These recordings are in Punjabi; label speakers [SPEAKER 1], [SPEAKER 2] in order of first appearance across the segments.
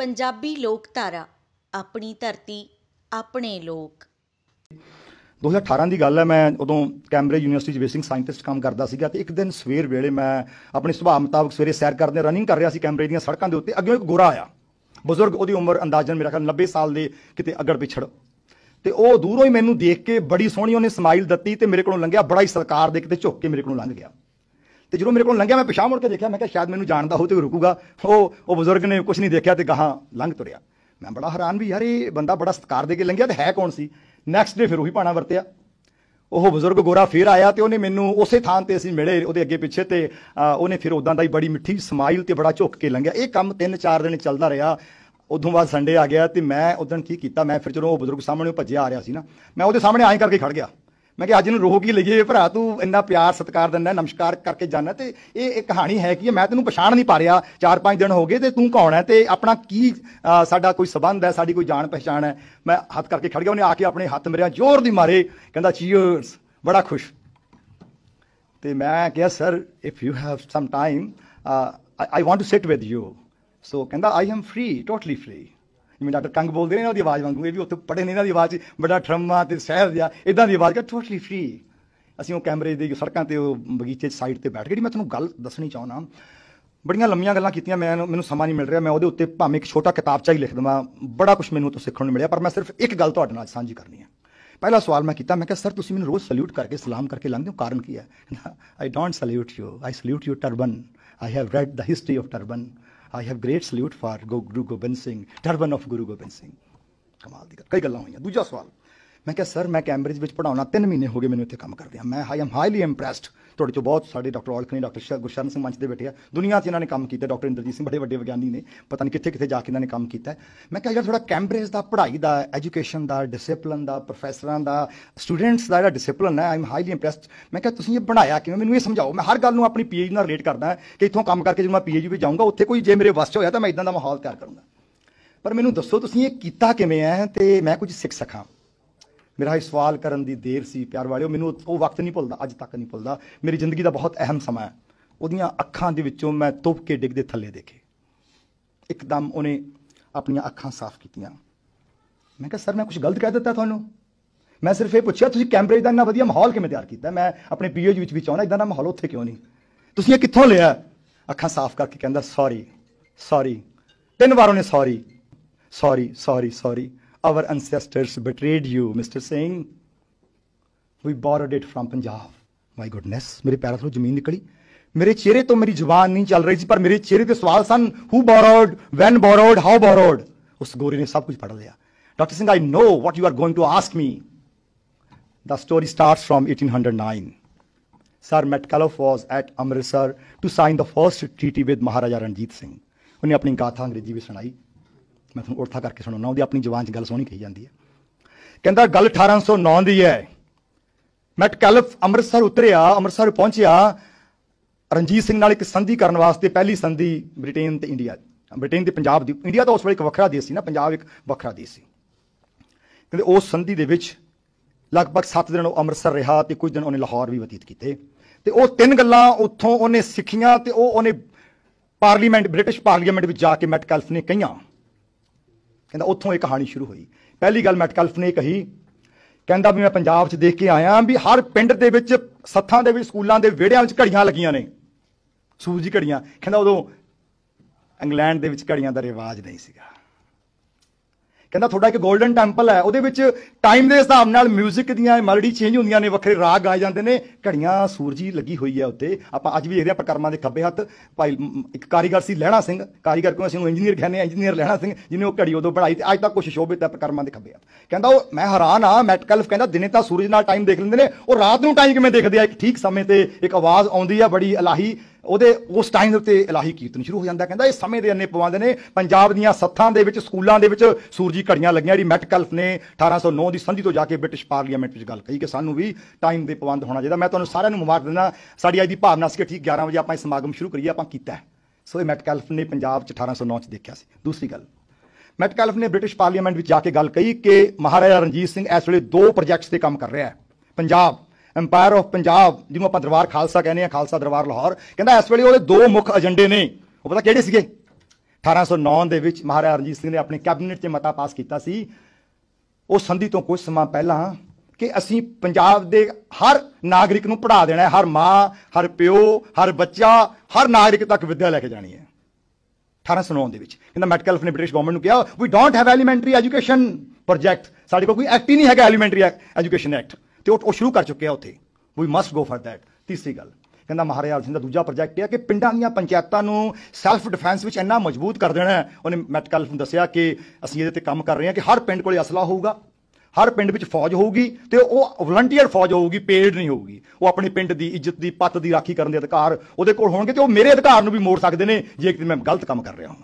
[SPEAKER 1] ਪੰਜਾਬੀ ਲੋਕ ਧਾਰਾ ਆਪਣੀ ਧਰਤੀ ਆਪਣੇ ਲੋਕ 2018 ਦੀ ਗੱਲ ਹੈ ਮੈਂ ਉਦੋਂ ਕੈਂਬਰੇਜ ਯੂਨੀਵਰਸਿਟੀ 'ਚ ਵੇਸਿੰਗ ਸਾਇੰਟਿਸਟ ਕੰਮ ਕਰਦਾ ਸੀਗਾ ਤੇ ਇੱਕ ਦਿਨ ਸਵੇਰ ਵੇਲੇ ਮੈਂ ਆਪਣੇ ਸੁਭਾਅ ਮੁਤਾਬਕ ਸਵੇਰੇ ਸੈਰ ਕਰਦੇ ਰਨਿੰਗ ਕਰ ਰਿਹਾ ਸੀ ਕੈਂਬਰੇਜ ਦੀਆਂ ਸੜਕਾਂ ਦੇ ਉੱਤੇ ਅੱਗੇ ਇੱਕ ਗੋਰਾ ਆਇਆ ਬਜ਼ੁਰਗ ਉਹਦੀ ਉਮਰ ਅੰਦਾਜ਼ਨ ਮੇਰਾ ਖਿਆਲ 90 ਸਾਲ ਦੇ ਕਿਤੇ ਅਗੜ ਪਿਛੜ ਤੇ ਉਹ ਦੂਰੋਂ ਹੀ ਮੈਨੂੰ ਦੇਖ ਕੇ ਬੜੀ ਸੋਹਣੀ ਉਹਨੇ ਸਮਾਈਲ ਦਿੱਤੀ ਤੇ ਮੇਰੇ ਕੋਲੋਂ ਲੰਘਿਆ ਬੜਾ ਹੀ ਸਰਕਾਰ ਦੇ ਕਿਤੇ ਝੁੱਕ ਕੇ ਮੇਰੇ ਕੋਲੋਂ ਲੰਘ ਗਿਆ ਤੇ ਜਦੋਂ ਮੇਰੇ ਕੋਲ ਲੰਘਿਆ ਮੈਂ ਪਿਛਾ ਮੁੜ ਕੇ ਦੇਖਿਆ ਮੈਂ ਕਿਹਾ ਸ਼ਾਇਦ ਮੈਨੂੰ ਜਾਣਦਾ ਹੋ ਤੇ ਰੁਕੂਗਾ ਉਹ ਉਹ ਬਜ਼ੁਰਗ ਨੇ ਕੁਝ ਨਹੀਂ ਦੇਖਿਆ ਤੇ ਗਾਹਾਂ ਲੰਘ ਤੁਰਿਆ ਮੈਂ ਬੜਾ ਹੈਰਾਨ ਵੀ ਯਾਰ ਇਹ ਬੰਦਾ ਬੜਾ ਸਤਕਾਰ ਦੇ ਕੇ ਲੰਘਿਆ ਤੇ ਹੈ ਕੌਣ ਸੀ ਨੈਕਸਟ ਡੇ ਫਿਰ ਉਹੀ ਪਾਣਾ ਵਰਤਿਆ ਉਹ ਬਜ਼ੁਰਗ ਗੋਰਾ ਫੇਰ ਆਇਆ ਤੇ ਉਹਨੇ ਮੈਨੂੰ ਉਸੇ ਥਾਂ ਤੇ ਅਸੀਂ ਮਿਲੇ ਉਹਦੇ ਅੱਗੇ ਪਿੱਛੇ ਤੇ ਉਹਨੇ ਫਿਰ ਉਦਾਂ ਦਾ ਹੀ ਬੜੀ ਮਿੱਠੀ ਸਮਾਈਲ ਤੇ ਬੜਾ ਝੁੱਕ ਕੇ ਲੰਘਿਆ ਇਹ ਕੰਮ 3-4 ਦਿਨ ਚੱਲਦਾ ਰਿਹਾ ਉਦੋਂ ਬਾਅਦ ਸੰਡੇ ਆ ਗਿਆ ਤੇ ਮੈਂ ਉਦੋਂ ਕੀ ਕੀਤਾ ਮੈਂ ਫਿਰ ਜਦੋਂ ਉਹ ਬਜ਼ੁਰਗ ਸਾਹਮਣੇ ਭੱਜਿਆ ਆ ਰਿਹਾ ਸੀ ਨਾ ਮੈਂ ਉਹਦੇ ਸਾਹਮਣੇ ਐਂ ਕਰਕੇ ਖੜ ਗਿਆ ਮੈਂ ਕਿ ਅੱਜ ਨੂੰ ਰੋਕ ਕੀ ਲਈਏ ਭਰਾ ਤੂੰ ਇੰਨਾ ਪਿਆਰ ਸਤਿਕਾਰ ਦਿੰਦਾ ਨਮਸਕਾਰ ਕਰਕੇ ਜਾਣਾ ਤੇ ਇਹ ਇੱਕ ਕਹਾਣੀ ਹੈ ਕਿ ਮੈਂ ਤੈਨੂੰ ਪਛਾਣ ਨਹੀਂ ਪਾ ਰਿਹਾ ਚਾਰ ਪੰਜ ਦਿਨ ਹੋ ਗਏ ਤੇ ਤੂੰ ਕੌਣ ਹੈ ਤੇ ਆਪਣਾ ਕੀ ਸਾਡਾ ਕੋਈ ਸਬੰਧ ਹੈ ਸਾਡੀ ਕੋਈ ਜਾਣ ਪਛਾਣ ਹੈ ਮੈਂ ਹੱਥ ਕਰਕੇ ਖੜ ਗਿਆ ਉਹਨੇ ਆ ਕੇ ਆਪਣੇ ਹੱਥ ਮੇਰੇ ਜ਼ੋਰ ਦੀ ਮਾਰੇ ਕਹਿੰਦਾ ਚੀਅਰਸ ਬੜਾ ਖੁਸ਼ ਤੇ ਮੈਂ ਕਿਹਾ sir if you have some time I want to sit with you so ਕਹਿੰਦਾ I am free totally free ਜਿਵੇਂ ਡਾਕਟਰ ਕੰਗ ਬੋਲਦੇ ਨੇ ਇਹਨਾਂ ਦੀ ਆਵਾਜ਼ ਵਾਂਗੂ ਇਹ ਵੀ ਉੱਥੇ ਪੜੇ ਨੇ ਇਹਨਾਂ ਦੀ ਆਵਾਜ਼ ਬੜਾ ਠਰਮਾ ਤੇ ਸਹਿਜ ਜਿਹਾ ਇਦਾਂ ਦੀ ਆਵਾਜ਼ ਕਿ ਟੋਟਲੀ ਫ੍ਰੀ ਅਸੀਂ ਉਹ ਕੈਮਰੇ ਦੇ ਸੜਕਾਂ ਤੇ ਉਹ ਬਗੀਚੇ ਸਾਈਡ ਤੇ ਬੈਠ ਕੇ ਜਿਹੜੀ ਮੈਂ ਤੁਹਾਨੂੰ ਗੱਲ ਦੱਸਣੀ ਚਾਹੁੰਦਾ ਬੜੀਆਂ ਲੰਮੀਆਂ ਗੱਲਾਂ ਕੀਤੀਆਂ ਮੈਂ ਮੈਨੂੰ ਸਮਾਂ ਨਹੀਂ ਮਿਲ ਰਿਹਾ ਮੈਂ ਉਹਦੇ ਉੱਤੇ ਭਾਵੇਂ ਇੱਕ ਛੋਟਾ ਕਿਤਾਬਚਾ ਹੀ ਲਿਖ ਦਵਾਂ ਬੜਾ ਕੁਝ ਮੈਨੂੰ ਤੋਂ ਸਿੱਖਣ ਨੂੰ ਮਿਲਿਆ ਪਰ ਮੈਂ ਸਿਰਫ ਇੱਕ ਗੱਲ ਤੁਹਾਡੇ ਨਾਲ ਸਾਂਝੀ ਕਰਨੀ ਹੈ ਪਹਿਲਾ ਸਵਾਲ ਮੈਂ ਕੀਤਾ ਮੈਂ ਕਿਹਾ ਸਰ ਤੁਸੀਂ ਮੈਨੂੰ ਰੋਜ਼ ਸਲੂਟ ਕਰਕੇ ਸਲਾਮ ਕਰਕੇ ਲੰਘਦੇ ਹੋ ਕਾਰਨ ਕੀ ਹੈ I don't salute you I salute you turban I have read the history of turban. I have great salute for Guru Gobind Singh, turban of Guru Gobind Singh. ਕਮਾਲ ਦੀ ਗੱਲ ਕਈ ਗੱਲਾਂ ਹੋਈਆਂ ਦੂਜਾ ਸਵਾਲ ਮੈਂ ਕਿਹਾ ਸਰ ਮੈਂ ਕੈਂਬਰਿਜ ਵਿੱਚ ਪੜਾਉਣਾ 3 ਮਹੀਨੇ ਹੋ ਗਏ ਮੈਨੂੰ ਇੱਥੇ ਕੰਮ ਕਰਦਿਆਂ ਮੈਂ ਆਈ ਐਮ ਹਾਈਲੀ ਇੰਪ੍ਰੈਸਡ ਤੁਹਾਡੇ ਚੋਂ ਬਹੁਤ ਸਾਡੇ ਡਾਕਟਰ ਔਲਖਣੀ ਡਾਕਟਰ ਗੁਰਸ਼ਰਨ ਸਿੰਘ ਮੰਚ ਦੇ ਬੈਠੇ ਆ ਦੁਨੀਆ 'ਚ ਇਹਨਾਂ ਨੇ ਕੰਮ ਕੀਤਾ ਡਾਕਟਰ ਇੰਦਰਜੀਤ ਸਿੰਘ ਬੜੇ ਵੱਡੇ ਵਿਗਿਆਨੀ ਨੇ ਪਤਾ ਨਹੀਂ ਕਿੱਥੇ ਕਿੱਥੇ ਜਾ ਕੇ ਇਹਨਾਂ ਨੇ ਕੰਮ ਕੀਤਾ ਮੈਂ ਕਿਹਾ ਯਾਰ ਥੋੜਾ ਕੈਂਬਰਿਜ ਦਾ ਪੜ੍ਹਾਈ ਦਾ ਐਜੂਕੇਸ਼ਨ ਦਾ ਡਿਸਪਲਿਨ ਦਾ ਪ੍ਰੋਫੈਸਰਾਂ ਦਾ ਸਟੂਡੈਂਟਸ ਦਾ ਜਿਹੜਾ ਡਿਸਪਲਿਨ ਹੈ ਆਈ ਐਮ ਹਾਈਲੀ ਇੰਪ੍ਰੈਸਡ ਮੈਂ ਕਿਹਾ ਤੁਸੀਂ ਇਹ ਬਣਾਇਆ ਕਿਵੇਂ ਮੈਨੂੰ ਇਹ ਸਮਝਾਓ ਮੈਂ ਹਰ ਗੱਲ ਨੂੰ ਆਪਣੀ ਪੀਐਚ ਨਾਲ ਰਿਲੇਟ ਕਰਦਾ ਕਿ ਇਥੋਂ ਕੰਮ ਕਰਕੇ ਜਦੋਂ ਮੈਂ ਪੀਐਚ ਵਿੱਚ ਜਾਊਂਗਾ ਉੱਥੇ ਕੋਈ ਜੇ ਮੇਰੇ ਵਸ 'ਚ ਹੋਇਆ ਤਾਂ ਮੈਂ ਇਦਾਂ ਦਾ ਮਾਹੌਲ ਤਿਆਰ ਕਰੂੰਗਾ ਪਰ ਮੈਨੂੰ ਦੱਸੋ ਤੁਸੀਂ ਇਹ ਕੀਤਾ ਕਿਵੇਂ ਹੈ ਤੇ ਮੈਂ ਕੁਝ ਸਿੱਖ ਸਕਾਂ ਮੇਰਾ ਇਹ ਸਵਾਲ ਕਰਨ ਦੀ ਦੇਰ ਸੀ ਪਿਆਰ ਵਾਲਿਓ ਮੈਨੂੰ ਉਹ ਵਕਤ ਨਹੀਂ ਭੁੱਲਦਾ ਅੱਜ ਤੱਕ ਨਹੀਂ ਭੁੱਲਦਾ ਮੇਰੀ ਜ਼ਿੰਦਗੀ ਦਾ ਬਹੁਤ ਅਹਿਮ ਸਮਾਂ ਹੈ ਉਹਦੀਆਂ ਅੱਖਾਂ ਦੇ ਵਿੱਚੋਂ ਮੈਂ ਤੁਪ ਕੇ ਡਿੱਗਦੇ ਥੱਲੇ ਦੇਖੇ ਇੱਕਦਮ ਉਹਨੇ ਆਪਣੀਆਂ ਅੱਖਾਂ ਸਾਫ਼ ਕੀਤੀਆਂ ਮੈਂ ਕਿਹਾ ਸਰ ਮੈਂ ਕੁਝ ਗਲਤ ਕਹਿ ਦਿੱਤਾ ਤੁਹਾਨੂੰ ਮੈਂ ਸਿਰਫ ਇਹ ਪੁੱਛਿਆ ਤੁਸੀਂ ਕੈਂਬਰੇਜ ਦਾ ਇੰਨਾ ਵਧੀਆ ਮਾਹੌਲ ਕਿਵੇਂ ਤਿਆਰ ਕੀਤਾ ਮੈਂ ਆਪਣੇ ਪੀਓਜੀ ਵਿੱਚ ਵੀ ਚਾਹੁੰਦਾ ਇਦਾਂ ਦਾ ਮਾਹੌਲ ਉੱਥੇ ਕਿਉਂ ਨਹੀਂ ਤੁਸੀਂ ਇਹ ਕਿੱਥੋਂ ਲਿਆ ਅੱਖਾਂ ਸਾਫ਼ ਕਰਕੇ ਕਹਿੰਦਾ ਸੌਰੀ ਸੌਰੀ ਤਿੰਨ ਵਾਰ ਉਹਨੇ sorry sorry sorry sorry Our ancestors betrayed you, Mr. Singh. We borrowed it from Punjab. My goodness, मेरे पैरों थ्रू तो जमीन निकली मेरे चेहरे तो मेरी जुबान नहीं चल रही थी पर मेरे चेहरे पे सवाल son who borrowed when borrowed how borrowed उस गोरी ने सब कुछ पढ़ लिया doctor Singh I know what you are going to ask me the story starts from 1809 sir Metcalfe was at Amritsar to sign the first treaty with Maharaja Ranjit Singh उन्हें अपनी गाथा अंग्रेजी में सुनाई ਮੈਂ ਤੁਹਾਨੂੰ ਉਲਟਾ ਕਰਕੇ ਸੁਣਾਉਣਾ ਉਹਦੀ ਆਪਣੀ ਜ਼ੁਬਾਨ 'ਚ ਗੱਲ ਸੋਹਣੀ ਕਹੀ ਜਾਂਦੀ ਹੈ ਕਹਿੰਦਾ ਗੱਲ 1809 ਦੀ ਹੈ ਮੈਂ ਕੈਲਫ ਅੰਮ੍ਰਿਤਸਰ ਉਤਰਿਆ ਅੰਮ੍ਰਿਤਸਰ ਪਹੁੰਚਿਆ ਰਣਜੀਤ ਸਿੰਘ ਨਾਲ ਇੱਕ ਸੰਧੀ ਕਰਨ ਵਾਸਤੇ ਪਹਿਲੀ ਸੰਧੀ ਬ੍ਰਿਟੇਨ ਤੇ ਇੰਡੀਆ ਬ੍ਰਿਟੇਨ ਤੇ ਪੰਜਾਬ ਦੀ ਇੰਡੀਆ ਤਾਂ ਉਸ ਵੇਲੇ ਇੱਕ ਵੱਖਰਾ ਦੇਸ਼ ਸੀ ਨਾ ਪੰਜਾਬ ਇੱਕ ਵੱਖਰਾ ਦੇਸ਼ ਸੀ ਕਹਿੰਦੇ ਉਸ ਸੰਧੀ ਦੇ ਵਿੱਚ ਲਗਭਗ 7 ਦਿਨ ਉਹ ਅੰਮ੍ਰਿਤਸਰ ਰਿਹਾ ਤੇ ਕੁਝ ਦਿਨ ਉਹਨੇ ਲਾਹੌਰ ਵੀ ਬਤੀਤ ਕੀਤੇ ਤੇ ਉਹ ਤਿੰਨ ਗੱਲਾਂ ਉੱਥੋਂ ਉਹਨੇ ਸਿੱਖੀਆਂ ਤੇ ਉਹ ਉਹਨੇ ਪਾਰਲੀਮੈਂਟ ਬ੍ਰਿਟਿਸ਼ ਪਾਰਲੀਮੈਂਟ ਵਿੱਚ ਜਾ ਕੇ ਮੈਟਕਲਫ ਨੇ ਕਹੀਆਂ ਕਹਿੰਦਾ ਉੱਥੋਂ ਇਹ ਕਹਾਣੀ ਸ਼ੁਰੂ ਹੋਈ ਪਹਿਲੀ ਗੱਲ ਮੈਟਕਲਫ ਨੇ ਕਹੀ ਕਹਿੰਦਾ ਵੀ ਮੈਂ ਪੰਜਾਬ 'ਚ ਦੇਖ ਕੇ ਆਇਆ ਵੀ ਹਰ ਪਿੰਡ ਦੇ ਵਿੱਚ ਸੱਥਾਂ ਦੇ ਵਿੱਚ ਸਕੂਲਾਂ ਦੇ ਵਿਹੜਿਆਂ ਵਿੱਚ ਘੜੀਆਂ ਲੱਗੀਆਂ ਨੇ ਸੂਜੀ ਘੜੀਆਂ ਕਹਿੰਦਾ ਉਦੋਂ ਇੰਗਲੈਂਡ ਦੇ ਵਿੱਚ ਘੜੀਆਂ ਦਾ ਰਿਵਾਜ ਨਹੀਂ ਸੀਗਾ ਕਹਿੰਦਾ ਤੁਹਾਡਾ ਇੱਕ 골ਡਨ ਟੈਂਪਲ ਹੈ ਉਹਦੇ ਵਿੱਚ ਟਾਈਮ ਦੇ ਹਿਸਾਬ ਨਾਲ 뮤직 ਦੀਆਂ ਮੈਲੋਡੀ ਚੇਂਜ ਹੁੰਦੀਆਂ ਨੇ ਵੱਖਰੇ ਰਾਗ ਗਾਏ ਜਾਂਦੇ ਨੇ ਘੜੀਆਂ ਸੂਰਜੀ ਲੱਗੀ ਹੋਈ ਹੈ ਉੱਤੇ ਆਪਾਂ ਅੱਜ ਵੀ ਦੇਖਦੇ ਰਹੇ ਆਪਾਂ ਕਰਮਾਂ ਦੇ ਖੱਬੇ ਹੱਥ ਭਾਈ ਇੱਕ ਕਾਰੀਗਰ ਸੀ ਲੈਣਾ ਸਿੰਘ ਕਾਰੀਗਰ ਕਿਉਂ ਅਸੀਂ ਇੰਜੀਨੀਅਰ ਕਹਿੰਦੇ ਆ ਇੰਜੀਨੀਅਰ ਲੈਣਾ ਸਿੰਘ ਜਿਹਨੇ ਉਹ ਘੜੀ ਉਦੋਂ ਬਣਾਈ ਤੇ ਅੱਜ ਤੱਕ ਕੁਝ ਸ਼ੋਭਿਤ ਹੈ ਕਰਮਾਂ ਦੇ ਖੱਬੇ ਹੱਥ ਕਹਿੰਦਾ ਉਹ ਮੈਂ ਹੈਰਾਨ ਆ ਮੈਟਕਲਫ ਕਹਿੰਦਾ ਦਿਨੇ ਤਾਂ ਸੂਰਜ ਨਾਲ ਟਾਈਮ ਦੇਖ ਲੈਂਦੇ ਨੇ ਉਹ ਰਾਤ ਨੂੰ ਟਾਈਮ ਕਿਵੇਂ ਦੇਖਦੇ ਆ ਇੱਕ ਠੀਕ ਸਮੇਂ ਤੇ ਇੱਕ ਆਵਾਜ਼ ਆਉਂਦੀ ਆ ਬੜੀ ਇਲਾਹੀ ਉਹਦੇ ਉਸ ਟਾਈਮ ਦੇ ਉੱਤੇ ਇਲਾਹੀ ਕੀਰਤਨ ਸ਼ੁਰੂ ਹੋ ਜਾਂਦਾ ਕਹਿੰਦਾ ਇਹ ਸਮੇਂ ਦੇ ਅੰਨੇ ਪਵਾਉਂਦੇ ਨੇ ਪੰਜਾਬ ਦੀਆਂ ਸੱਥਾਂ ਦੇ ਵਿੱਚ ਸਕੂਲਾਂ ਦੇ ਵਿੱਚ ਸੂਰਜੀ ਘੜੀਆਂ ਲੱਗੀਆਂ ਜਿਹੜੀ ਕਲਫ ਨੇ 1809 ਦੀ ਸੰਧੀ ਤੋਂ ਜਾ ਕੇ ਬ੍ਰਿਟਿਸ਼ ਪਾਰਲੀਮੈਂਟ ਵਿੱਚ ਗੱਲ ਕਹੀ ਕਿ ਸਾਨੂੰ ਵੀ ਟਾਈਮ ਦੇ ਪਵੰਦ ਹੋਣਾ ਚਾਹੀਦਾ ਮੈਂ ਤੁਹਾਨੂੰ ਸਾਰਿਆਂ ਨੂੰ ਮੁਬਾਰਕ ਦਿੰਦਾ ਸਾਡੀ ਅੱਜ ਦੀ ਭਾਵਨਾ ਸੀ ਕਿ ਠੀਕ 11 ਵਜੇ ਆਪਾਂ ਇਹ ਸਮਾਗਮ ਸ਼ੁਰੂ ਕਰੀਏ ਆਪਾਂ ਕੀਤਾ ਸੋ ਇਹ ਕਲਫ ਨੇ ਪੰਜਾਬ 'ਚ 1809 'ਚ ਦੇਖਿਆ ਸੀ ਦੂਸਰੀ ਗੱਲ ਕਲਫ ਨੇ ਬ੍ਰਿਟਿਸ਼ ਪਾਰਲੀਮੈਂਟ ਵਿੱਚ ਜਾ ਕੇ ਗੱਲ ਕਹੀ ਕਿ ਮਹਾਰਾਜਾ ਰਣਜੀਤ ਸਿੰਘ ਇਸ ਵੇਲੇ ਦੋ ਪ੍ਰੋਜੈਕਟਸ ਤੇ ਕੰਮ ਕਰ ਰਿਹਾ ਹੈ ਪੰਜਾਬ ਐਮਪਾਇਰ ਆਫ ਪੰਜਾਬ ਜਿਹਨੂੰ ਆਪਾਂ ਦਰਬਾਰ ਖਾਲਸਾ ਕਹਿੰਦੇ ਆ ਖਾਲਸਾ ਦਰਬਾਰ ਲਾਹੌਰ ਕਹਿੰਦਾ ਇਸ ਵੇਲੇ ਉਹਦੇ ਦੋ ਮੁੱਖ ਏਜੰਡੇ ਨੇ ਉਹ ਪਤਾ ਕਿਹੜੇ ਸੀਗੇ 1809 ਦੇ ਵਿੱਚ ਮਹਾਰਾਜਾ ਰਣਜੀਤ ਸਿੰਘ ਨੇ ਆਪਣੇ ਕੈਬਨਿਟ 'ਚ ਮਤਾ ਪਾਸ ਕੀਤਾ ਸੀ ਉਹ ਸੰਧੀ ਤੋਂ ਕੁਝ ਸਮਾਂ ਪਹਿਲਾਂ ਕਿ ਅਸੀਂ ਪੰਜਾਬ ਦੇ ਹਰ ਨਾਗਰਿਕ ਨੂੰ ਪੜ੍ਹਾ ਦੇਣਾ ਹੈ ਹਰ ਮਾਂ ਹਰ ਪਿਓ ਹਰ ਬੱਚਾ ਹਰ ਨਾਗਰਿਕ ਤੱਕ ਵਿੱਦਿਆ ਲੈ ਕੇ ਜਾਣੀ ਹੈ 1809 ਦੇ ਵਿੱਚ ਕਹਿੰਦਾ ਮੈਟਕਲਫ ਨੇ ਬ੍ਰਿਟਿਸ਼ ਗਵਰਨਮੈਂਟ ਨੂੰ ਕਿਹਾ we don't have elementary education project ਸਾਡੇ ਕੋਲ ਕੋਈ ਐਕਟ ਹੀ ਨਹੀਂ ਹੈਗਾ ਐਲੀਮੈਂਟਰੀ ਐਜੂਕੇਸ਼ਨ ਐਕਟ ਤੇ ਉਹ ਸ਼ੁਰੂ ਕਰ ਚੁੱਕਿਆ ਉੱਥੇ we must go for that ਤੀਸਰੀ ਗੱਲ ਕਹਿੰਦਾ ਮਹਾਰਾਜ ਅਰਜਨ ਦਾ ਦੂਜਾ ਪ੍ਰੋਜੈਕਟ ਇਹ ਹੈ ਕਿ ਪਿੰਡਾਂ ਦੀਆਂ ਪੰਚਾਇਤਾਂ ਨੂੰ ਸੈਲਫ ਡਿਫੈਂਸ ਵਿੱਚ ਇੰਨਾ ਮਜ਼ਬੂਤ ਕਰ ਦੇਣਾ ਉਹਨੇ ਮੈਟਕਲ ਨੂੰ ਦੱਸਿਆ ਕਿ ਅਸੀਂ ਇਹਦੇ ਤੇ ਕੰਮ ਕਰ ਰਹੇ ਹਾਂ ਕਿ ਹਰ ਪਿੰਡ ਕੋਲੇ ਅਸਲਾ ਹੋਊਗਾ ਹਰ ਪਿੰਡ ਵਿੱਚ ਫੌਜ ਹੋਊਗੀ ਤੇ ਉਹ ਵਲੰਟੀਅਰ ਫੌਜ ਹੋਊਗੀ ਪੇਡ ਨਹੀਂ ਹੋਊਗੀ ਉਹ ਆਪਣੇ ਪਿੰਡ ਦੀ ਇੱਜ਼ਤ ਦੀ ਪੱਤ ਦੀ ਰਾਖੀ ਕਰਨ ਦੇ ਅਧਿਕਾਰ ਉਹਦੇ ਕੋਲ ਹੋਣਗੇ ਤੇ ਉਹ ਮੇਰੇ ਅਧਿਕਾਰ ਨੂੰ ਵੀ ਮੋੜ ਸਕਦੇ ਨੇ ਜੇ ਕਿ ਮੈਂ ਗਲਤ ਕੰਮ ਕਰ ਰਿਹਾ ਹਾਂ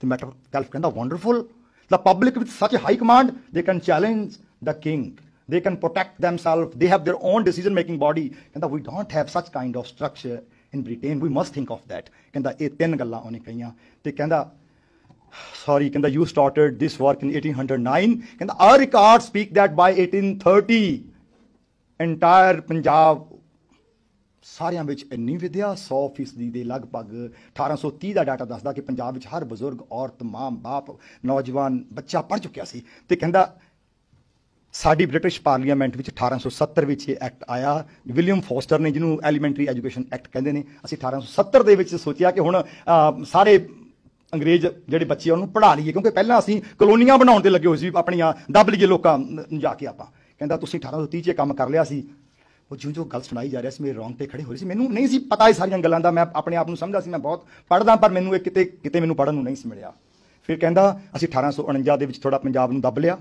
[SPEAKER 1] ਤੇ ਮੈਟਕਲ ਕਹਿੰਦਾ wonderful the public with such high command they can challenge the king They can protect themselves. They have their own decision making body. and we don't have such kind of structure in Britain. We must think of that. kenda eh tin galla ohne kaiya te kenda sorry kenda you started this work in 1809 kenda our records speak that by 1830 entire punjab ਸਾਰਿਆਂ ਵਿੱਚ ਇੰਨੀ ਵਿਦਿਆ 100% ਦੇ ਲਗਭਗ 1830 ਦਾ ਡਾਟਾ ਦੱਸਦਾ ਕਿ ਪੰਜਾਬ ਵਿੱਚ ਹਰ ਬਜ਼ੁਰਗ ਔਰਤ ਮਾਂ ਬਾਪ ਨੌਜਵਾਨ ਬੱਚਾ ਪੜ ਚੁੱਕਿਆ ਸੀ ਤੇ ਕਹਿੰਦਾ ਸਾਡੀ ਬ੍ਰਿਟਿਸ਼ ਪਾਰਲੀਮੈਂਟ ਵਿੱਚ 1870 ਵਿੱਚ ਇਹ ਐਕਟ ਆਇਆ ਵਿਲੀਅਮ ਫੋਸਟਰ ਨੇ ਜਿਹਨੂੰ ਐਲੀਮੈਂਟਰੀ ਐਜੂਕੇਸ਼ਨ ਐਕਟ ਕਹਿੰਦੇ ਨੇ ਅਸੀਂ 1870 ਦੇ ਵਿੱਚ ਸੋਚਿਆ ਕਿ ਹੁਣ ਸਾਰੇ ਅੰਗਰੇਜ਼ ਜਿਹੜੇ ਬੱਚੇ ਉਹਨੂੰ ਪੜ੍ਹਾ ਲਈਏ ਕਿਉਂਕਿ ਪਹਿਲਾਂ ਅਸੀਂ ਕਲੋਨੀਆਂ ਬਣਾਉਣ ਤੇ ਲੱਗੇ ਹੋਏ ਸੀ ਆਪਣੀਆਂ ਦੱਬ ਲਈਏ ਲੋਕਾਂ ਨੂੰ ਜਾ ਕੇ ਆਪਾਂ ਕਹਿੰਦਾ ਤੁਸੀਂ 1830 ਚ ਕੰਮ ਕਰ ਲਿਆ ਸੀ ਉਹ ਜਿਉਂ ਜੋ ਗੱਲ ਸੁਣਾਈ ਜਾ ਰਿਹਾ ਸੀ ਮੇਰੇ ਰੌਂਗ ਤੇ ਖੜੇ ਹੋ ਰਹੀ ਸੀ ਮੈਨੂੰ ਨਹੀਂ ਸੀ ਪਤਾ ਇਹ ਸਾਰੀਆਂ ਗੱਲਾਂ ਦਾ ਮੈਂ ਆਪਣੇ ਆਪ ਨੂੰ ਸਮਝਦਾ ਸੀ ਮੈਂ ਬਹੁਤ ਪੜ੍ਹਦਾ ਪਰ ਮੈਨੂੰ ਇਹ ਕਿਤੇ ਕਿਤੇ ਮੈਨੂੰ ਪੜਨ ਨੂੰ ਨਹੀਂ ਸੀ ਮਿਲਿਆ ਫਿਰ ਕਹਿੰਦਾ ਅਸੀਂ 1849 ਦੇ ਵਿੱਚ ਥੋੜਾ ਪੰਜਾਬ ਨੂੰ ਦੱਬ ਲਿਆ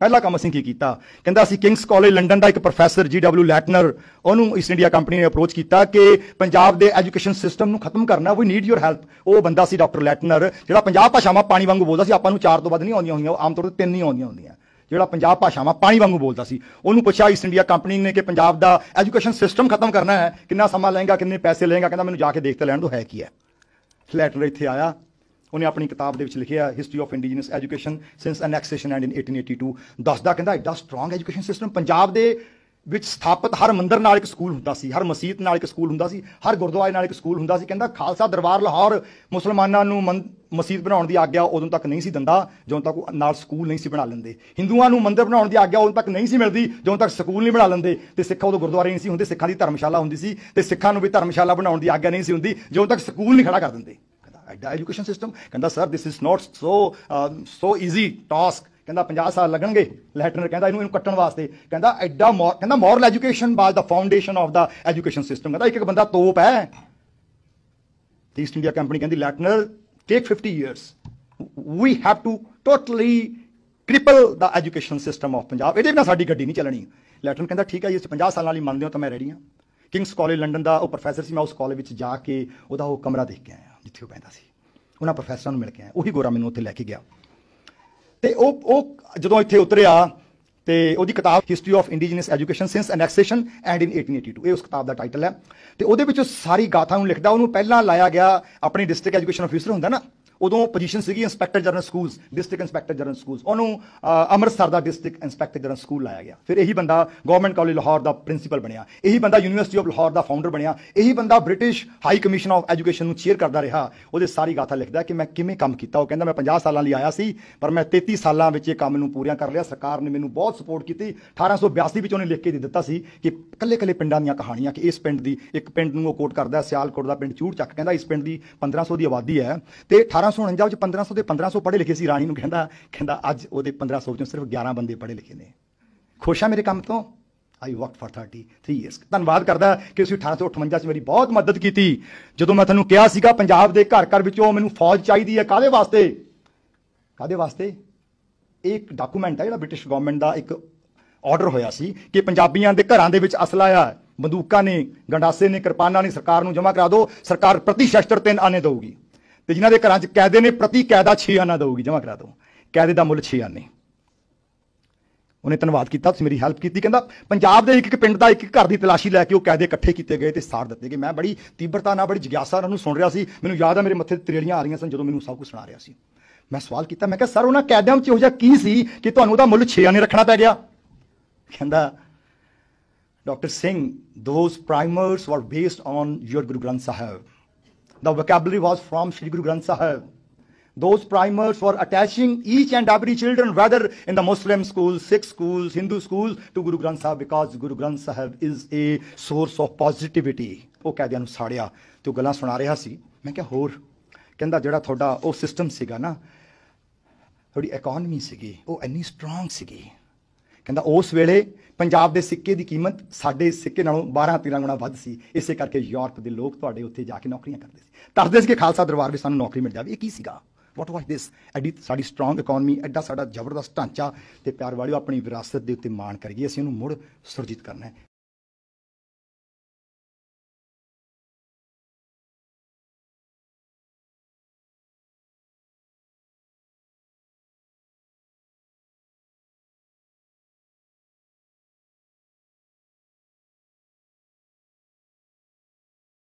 [SPEAKER 1] ਪਹਿਲਾ ਕੰਮ ਅਸੀਂ ਕੀ ਕੀਤਾ ਕਹਿੰਦਾ ਅਸੀਂ ਕਿੰਗਸ ਕਾਲਜ ਲੰਡਨ ਦਾ ਇੱਕ ਪ੍ਰੋਫੈਸਰ ਜੀ ਡਬਲਯੂ ਲੈਟਨਰ ਉਹਨੂੰ ਇਸ ਇੰਡੀਆ ਕੰਪਨੀ ਨੇ ਅਪਰੋਚ ਕੀਤਾ ਕਿ ਪੰਜਾਬ ਦੇ ਐਜੂਕੇਸ਼ਨ ਸਿਸਟਮ ਨੂੰ ਖਤਮ ਕਰਨਾ ਵੀ ਨੀਡ ਯੂਰ ਹੈਲਪ ਉਹ ਬੰਦਾ ਸੀ ਡਾਕਟਰ ਲੈਟਨਰ ਜਿਹੜਾ ਪੰਜਾਬ ਭਾਸ਼ਾਵਾਂ ਪਾਣੀ ਵਾਂਗੂ ਬੋਲਦਾ ਸੀ ਆਪਾਂ ਨੂੰ ਚਾਰ ਤੋਂ ਵੱਧ ਨਹੀਂ ਆਉਂਦੀਆਂ ਹੋਈਆਂ ਆਮ ਤੌਰ ਤੇ ਤਿੰਨ ਹੀ ਆਉਂਦੀਆਂ ਹੁੰਦੀਆਂ ਜਿਹੜਾ ਪੰਜਾਬ ਭਾਸ਼ਾਵਾਂ ਪਾਣੀ ਵਾਂਗੂ ਬੋਲਦਾ ਸੀ ਉਹਨੂੰ ਪੁੱਛਿਆ ਇਸ ਇੰਡੀਆ ਕੰਪਨੀ ਨੇ ਕਿ ਪੰਜਾਬ ਦਾ ਐਜੂਕੇਸ਼ਨ ਸਿਸਟਮ ਖਤਮ ਕਰਨਾ ਹੈ ਕਿੰਨਾ ਸਮਾਂ ਲਏਗਾ ਕਿੰਨੇ ਪੈਸੇ ਲਏਗਾ ਕਹਿੰਦਾ ਮੈਨੂੰ ਜਾ ਕੇ ਦੇਖ ਤੇ ਲੈਣ ਦੋ ਹੈ ਕੀ ਹੈ ਲੈਟਰ ਇੱਥੇ ਆਇਆ ਉਹਨੇ ਆਪਣੀ ਕਿਤਾਬ ਦੇ ਵਿੱਚ ਲਿਖਿਆ history of indigenous education since annexation and in 1882 ਦੱਸਦਾ ਕਹਿੰਦਾ ਐਡਾ ਸਟਰੋਂਗ ਐਜੂਕੇਸ਼ਨ ਸਿਸਟਮ ਪੰਜਾਬ ਦੇ ਵਿੱਚ ਸਥਾਪਿਤ ਹਰ ਮੰਦਰ ਨਾਲ ਇੱਕ ਸਕੂਲ ਹੁੰਦਾ ਸੀ ਹਰ ਮਸਜਿਦ ਨਾਲ ਇੱਕ ਸਕੂਲ ਹੁੰਦਾ ਸੀ ਹਰ ਗੁਰਦੁਆਰੇ ਨਾਲ ਇੱਕ ਸਕੂਲ ਹੁੰਦਾ ਸੀ ਕਹਿੰਦਾ ਖਾਲਸਾ ਦਰਬਾਰ ਲਾਹੌਰ ਮੁਸਲਮਾਨਾਂ ਨੂੰ ਮਸਜਿਦ ਬਣਾਉਣ ਦੀ ਆਗਿਆ ਉਦੋਂ ਤੱਕ ਨਹੀਂ ਸੀ ਦਿੰਦਾ ਜਦੋਂ ਤੱਕ ਨਾਲ ਸਕੂਲ ਨਹੀਂ ਸੀ ਬਣਾ ਲੈਂਦੇ ਹਿੰਦੂਆਂ ਨੂੰ ਮੰਦਰ ਬਣਾਉਣ ਦੀ ਆਗਿਆ ਉਦੋਂ ਤੱਕ ਨਹੀਂ ਸੀ ਮਿਲਦੀ ਜਦੋਂ ਤੱਕ ਸਕੂਲ ਨਹੀਂ ਬਣਾ ਲੈਂਦੇ ਤੇ ਸਿੱਖਾਂ ਉਦੋਂ ਗੁਰਦੁਆਰੇ ਨਹੀਂ ਸੀ ਹੁੰਦੇ ਸਿੱਖਾਂ ਦੀ ਧਰਮਸ਼ਾਲਾ ਹੁੰਦੀ ਸੀ ਤੇ ਸਿੱਖਾਂ ਨੂੰ ਵੀ ਧਰਮਸ਼ਾਲਾ ਬਣਾਉਣ ਦੀ ਆਗਿਆ ਨਹੀਂ ਸੀ ਹੁੰਦੀ ਜਦੋਂ ਤੱਕ ਸਕੂਲ ਨਹੀਂ ਖੜਾ ਕਰ ਦਿੰਦੇ ਐਟ ਦਾ ਐਜੂਕੇਸ਼ਨ ਸਿਸਟਮ ਕਹਿੰਦਾ sir this is not so so easy task ਕਹਿੰਦਾ 50 ਸਾਲ ਲੱਗਣਗੇ ਲੈਟਨਰ ਕਹਿੰਦਾ ਇਹਨੂੰ ਇਹਨੂੰ ਕੱਟਣ ਵਾਸਤੇ ਕਹਿੰਦਾ ਐਡਾ ਕਹਿੰਦਾ moral education was the foundation of the education system ਕਹਿੰਦਾ ਇੱਕ ਇੱਕ ਬੰਦਾ ਤੋਪ ਹੈ ਈਸਟ ਇੰਡੀਆ ਕੰਪਨੀ ਕਹਿੰਦੀ Leitner take 50 years we have to totally cripple the education system of Punjab ਇਹਦੇ ਬਿਨਾ ਸਾਡੀ ਗੱਡੀ ਨਹੀਂ ਚੱਲਣੀ ਲੈਟਨ ਕਹਿੰਦਾ ਠੀਕ ਹੈ ਜੀ 50 ਸਾਲਾਂ ਲਈ ਮੰਨਦੇ ਹਾਂ ਤਾਂ ਮੈਂ ਰੈਡੀ ਹਾਂ ਕਿੰਗਸ ਕਾਲਜ ਲੰਡਨ ਦਾ ਉਹ ਪ੍ਰੋਫੈਸਰ ਸੀ ਮੈਂ ਉਸ ਕਾਲਜ ਵਿੱਚ ਜਾ ਕੇ ਉਹਦਾ ਉਹ ਕਮਰਾ ਦੇਖ ਕੇ ਆਇਆ ਜਿੱਥੇ ਉਹ ਬੈਂਦਾ ਸੀ ਉਹਨਾਂ ਪ੍ਰੋਫੈਸਰਾਂ ਨੂੰ ਮਿਲ ਕੇ ਆਇਆ ਉਹੀ ਗੋਰਾ ਮੈਨੂੰ ਉੱਥੇ ਲੈ ਕੇ ਗਿਆ ਤੇ ਉਹ ਉਹ ਜਦੋਂ ਇੱਥੇ ਉਤਰਿਆ ਤੇ ਉਹਦੀ ਕਿਤਾਬ history of indigenous education since annexation and in 1882 ਇਹ ਉਸ ਕਿਤਾਬ ਦਾ ਟਾਈਟਲ ਹੈ ਤੇ ਉਹਦੇ ਵਿੱਚ ਸਾਰੀ ਗਾਥਾ ਨੂੰ ਲਿਖਦਾ ਉਹਨੂੰ ਪਹਿਲਾਂ ਲਾਇਆ ਗਿਆ ਆਪਣੀ ਡਿਸਟ੍ਰਿਕਟ ਐਜੂਕੇਸ਼ਨ ਅਫੀਸਰ ਹੁੰਦਾ ਨਾ ਉਦੋਂ ਪੋਜੀਸ਼ਨ ਸੀਗੀ inspector general schools district inspector general schools ਉਹਨੂੰ ਅੰਮ੍ਰਿਤਸਰ ਦਾ ਡਿਸਟ੍ਰਿਕਟ ਇੰਸਪੈਕਟਰ ਜਨਰਲ ਸਕੂਲ ਲਾਇਆ ਗਿਆ ਫਿਰ ਇਹੀ ਬੰਦਾ ਗਵਰਨਮੈਂਟ ਕਾਲਜ ਲਾਹੌਰ ਦਾ ਪ੍ਰਿੰਸੀਪਲ ਬਣਿਆ ਇਹੀ ਬੰਦਾ ਯੂਨੀਵਰਸਿਟੀ ਆਫ ਲਾਹੌਰ ਦਾ ਫਾਊਂਡਰ ਬਣਿਆ ਇਹੀ ਬੰਦਾ British high commission of education ਨੂੰ ਚੇਅਰ ਕਰਦਾ ਰਿਹਾ ਉਹਦੇ ਸਾਰੀ ਗਾਥਾ ਲਿਖਦਾ ਕਿ ਮੈਂ ਕਿਵੇਂ ਕੰਮ ਕੀਤਾ ਉਹ ਕਹਿੰਦਾ ਮੈਂ 50 ਸਾਲਾਂ ਲਈ ਆਇਆ ਸੀ ਪਰ ਮੈਂ 33 ਸਾਲਾਂ ਵਿੱਚ ਇਹ ਕੰਮ ਨੂੰ ਪੂਰੀਆਂ ਕਰ ਲਿਆ ਸਰਕਾਰ ਨੇ ਮੈਨੂੰ ਬਹੁਤ ਸਪੋਰਟ ਕੀਤੀ 1882 ਵਿੱਚ ਉਹਨੇ ਲਿਖ ਕੇ ਦੇ ਦਿੱਤਾ ਸੀ ਕਿ ਕੱਲੇ-ਕੱਲੇ ਪਿੰਡਾਂ ਦੀਆਂ ਕਹਾਣੀਆਂ ਕਿ ਇਸ ਪਿੰਡ ਦੀ ਇੱਕ ਪਿੰਡ ਨੂੰ ਉਹ ਕੋਟ ਕਰਦਾ ਸਿਆਲਕੋਟ ਦਾ ਪਿੰਡ ਚੂੜ ਚੱਕ ਕਹਿੰਦਾ ਇਸ ਪਿੰਡ ਦੀ 1500 ਦੀ ਆਬਾਦੀ ਹੈ ਤੇ 1549 ਚ 1500 ਦੇ 1500 ਪੜ੍ਹੇ ਲਿਖੇ ਸੀ ਰਾਣੀ ਨੂੰ ਕਹਿੰਦਾ ਕਹਿੰਦਾ ਅੱਜ ਉਹਦੇ 1500 ਚੋਂ ਸਿਰਫ 11 ਬੰਦੇ ਪੜ੍ਹੇ ਲਿਖੇ ਨੇ ਖੁਸ਼ ਆ ਮੇਰੇ ਕੰਮ ਤੋਂ ਆਈ ਵਰਕ ਫॉर 33 ਇਅਰਸ ਧੰਨਵਾਦ ਕਰਦਾ ਕਿ ਤੁਸੀਂ 1858 ਚ ਮੇਰੀ ਬਹੁਤ ਮਦਦ ਕੀਤੀ ਜਦੋਂ ਮੈਂ ਤੁਹਾਨੂੰ ਕਿਹਾ ਸੀਗਾ ਪੰਜਾਬ ਦੇ ਘਰ ਘਰ ਵਿੱਚੋਂ ਮੈਨੂੰ ਫੌਜ ਚਾਹੀਦੀ ਹੈ ਕਾਦੇ ਵਾਸਤੇ ਕਾਦੇ ਵਾਸਤੇ ਇੱਕ ਡਾਕੂਮੈਂਟ ਹੈ ਜਿਹੜਾ ਬ੍ਰਿਟਿਸ਼ ਗਵਰਨਮੈਂਟ ਦਾ ਇੱਕ ਆਰਡਰ ਹੋਇਆ ਸੀ ਕਿ ਪੰਜਾਬੀਆਂ ਦੇ ਘਰਾਂ ਦੇ ਵਿੱਚ ਅਸਲਾ ਆ ਬੰਦੂਕਾਂ ਨੇ ਗੰਡਾਸੇ ਨੇ ਕਿਰਪਾਨਾਂ ਨੇ ਸਰਕਾਰ ਨੂੰ ਜਮ੍ਹਾਂ ਕਰਾ ਦਿਓ ਸਰਕਾਰ ਪ੍ਰਤੀ ਸ਼ਸਤਰ ਤਿੰਨ ਆਨੇ ਦੇਊਗੀ ਤੇ ਜਿਨ੍ਹਾਂ ਦੇ ਘਰਾਂ 'ਚ ਕੈਦੇ ਨੇ ਪ੍ਰਤੀ ਕੈਦਾ 6 ਆਨਾ ਦੇਊਗੀ ਜਮਾ ਕਰਾ ਦੋ ਕੈਦੇ ਦਾ ਮੁੱਲ 6 ਆਨੇ ਉਹਨੇ ਧੰਨਵਾਦ ਕੀਤਾ ਤੁਸੀਂ ਮੇਰੀ ਹੈਲਪ ਕੀਤੀ ਕਹਿੰਦਾ ਪੰਜਾਬ ਦੇ ਇੱਕ ਇੱਕ ਪਿੰਡ ਦਾ ਇੱਕ ਇੱਕ ਘਰ ਦੀ ਤਲਾਸ਼ੀ ਲੈ ਕੇ ਉਹ ਕੈਦੇ ਇਕੱਠੇ ਕੀਤੇ ਗਏ ਤੇ ਸਾੜ ਦਿੱਤੇ ਗਏ ਮੈਂ ਬੜੀ ਤੀਬਰਤਾ ਨਾਲ ਬੜੀ ਜਿਗਿਆਸਾ ਨਾਲ ਉਹਨੂੰ ਸੁਣ ਰਿਹਾ ਸੀ ਮੈਨੂੰ ਯਾਦ ਆ ਮੇਰੇ ਮੱਥੇ ਤੇ ਤਰੇੜੀਆਂ ਆ ਰਹੀਆਂ ਸਨ ਜਦੋਂ ਮੈਨੂੰ ਸਭ ਕੁਝ ਸੁਣਾ ਰਿਹਾ ਸੀ ਮੈਂ ਸਵਾਲ ਕੀਤਾ ਮੈਂ ਕਿਹਾ ਸਰ ਉਹਨਾਂ ਕੈਦਿਆਂ ਵਿੱਚ ਉਹ ਜਿਹਾ ਕੀ ਸੀ ਕਿ ਤੁਹਾਨੂੰ ਉਹਦਾ ਮੁੱਲ 6 ਆਨੇ ਰੱਖਣਾ ਪੈ ਗਿਆ ਕਹਿੰਦਾ doctor Singh those primers were based on your Guru Granth Sahib The vocabulary was from Sri Guru Granth Sahib. Those primers were attaching each and every children, whether in the Muslim schools, Sikh schools, Hindu schools, to Guru Granth Sahib because Guru Granth Sahib is a source of positivity. ਉਹ ਕਹਦਿਆਂ ਨੂੰ ਸਾੜਿਆ Tu ਉਹ ਗੱਲਾਂ ਸੁਣਾ ਰਿਹਾ ਸੀ ਮੈਂ ਕਿਹਾ ਹੋਰ ਕਹਿੰਦਾ ਜਿਹੜਾ ਤੁਹਾਡਾ ਉਹ ਸਿਸਟਮ ਸੀਗਾ ਨਾ economy ਇਕਨੋਮੀ ਸੀਗੀ ਉਹ ਇੰਨੀ ਸਟਰੋਂਗ ਸੀਗੀ ਕਹਿੰਦਾ ਉਸ ਵੇਲੇ ਪੰਜਾਬ ਦੇ ਸਿੱਕੇ ਦੀ ਕੀਮਤ ਸਾਡੇ ਸਿੱਕੇ ਨਾਲੋਂ 12-13 ਗੁਣਾ ਵੱਧ ਸੀ ਇਸੇ ਕਰਕੇ ਯੂਰਪ ਦੇ ਲੋਕ ਤੁਹਾਡੇ ਉੱਥੇ ਜਾ ਕੇ ਨੌਕਰੀਆਂ ਕਰਦੇ ਸੀ ਦੱਸਦੇ ਸੀ ਕਿ ਖਾਲਸਾ ਦਰਬਾਰ ਵਿੱਚ ਸਾਨੂੰ ਨੌਕਰੀ ਮਿਲ ਜਾਵੇ ਇਹ ਕੀ ਸੀਗਾ ਵਾਟ ਵਾਸ ਦਿਸ ਐਡੀ ਸਾਡੀ ਸਟਰੋਂਗ ਇਕਨੋਮੀ ਐਡਾ ਸਾਡਾ ਜ਼ਬਰਦਸਤ ਢਾਂਚਾ ਤੇ ਪਿਆਰ ਵਾਲਿਓ ਆਪਣੀ ਵਿਰਾਸਤ ਦੇ ਉੱਤੇ ਮਾਣ ਕਰੀਏ ਅਸੀਂ ਉਹਨੂੰ ਮੁੜ ਸੁਰਜੀਤ ਕਰਨਾ ਹੈ